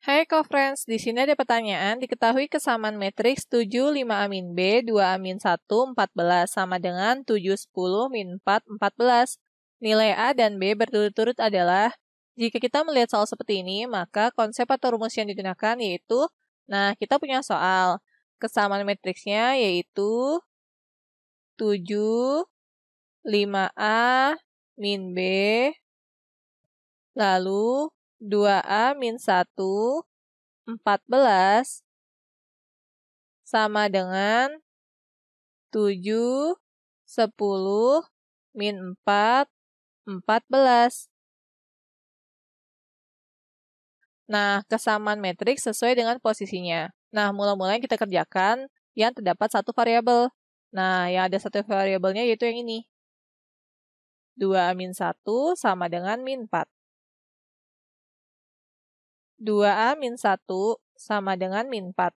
Hai co-friends, di sini ada pertanyaan, diketahui kesamaan matriks 7, 5 amin B, 2 amin 1, 14 sama dengan 7, 10, min 4, 14. Nilai A dan B berturut-turut adalah, jika kita melihat soal seperti ini, maka konsep atau rumus yang digunakan yaitu, nah kita punya soal, kesamaan matriksnya yaitu 7, 5A, min B, lalu 2A min 1, 14, sama dengan 7, 10, min 4, 14. Nah, kesamaan matriks sesuai dengan posisinya. Nah, mulai mula kita kerjakan yang terdapat satu variabel. Nah, yang ada satu variabelnya yaitu yang ini. 2A min 1 sama dengan min 4. 2A min 1 sama dengan min 4.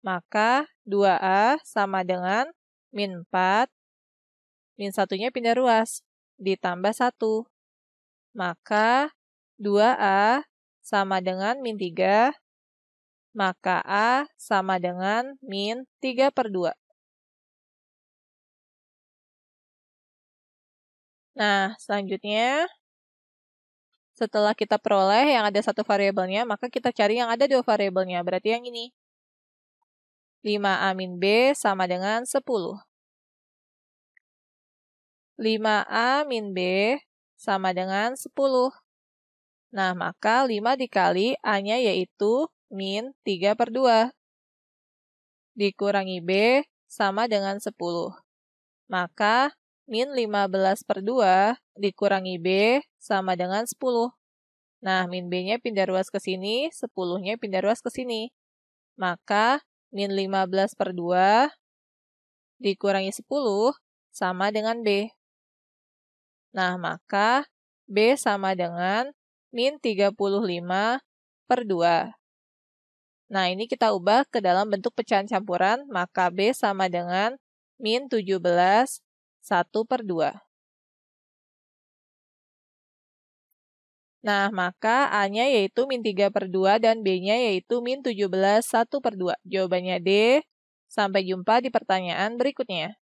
Maka 2A sama dengan min 4, min satunya pindah ruas, ditambah 1. Maka 2A sama dengan min 3, maka A sama dengan min 3 per 2. Nah, selanjutnya setelah kita peroleh yang ada satu variabelnya, maka kita cari yang ada dua variabelnya, berarti yang ini. 5A min B sama dengan 10. 5A min B sama dengan 10. Nah, maka 5 dikali A-nya yaitu min 3 per 2. Dikurangi B sama dengan 10. Maka min 15 per 2 dikurangi B sama dengan 10. Nah, min B-nya pindah ruas ke sini, 10-nya pindah ruas ke sini. Maka, min 15 per 2 dikurangi 10 sama dengan B. Nah, maka B sama dengan min 35 per 2. Nah, ini kita ubah ke dalam bentuk pecahan campuran, maka B sama dengan min 17 1 per 2. Nah, maka A-nya yaitu min 3 per 2 dan B-nya yaitu min 17 1 per 2. Jawabannya D. Sampai jumpa di pertanyaan berikutnya.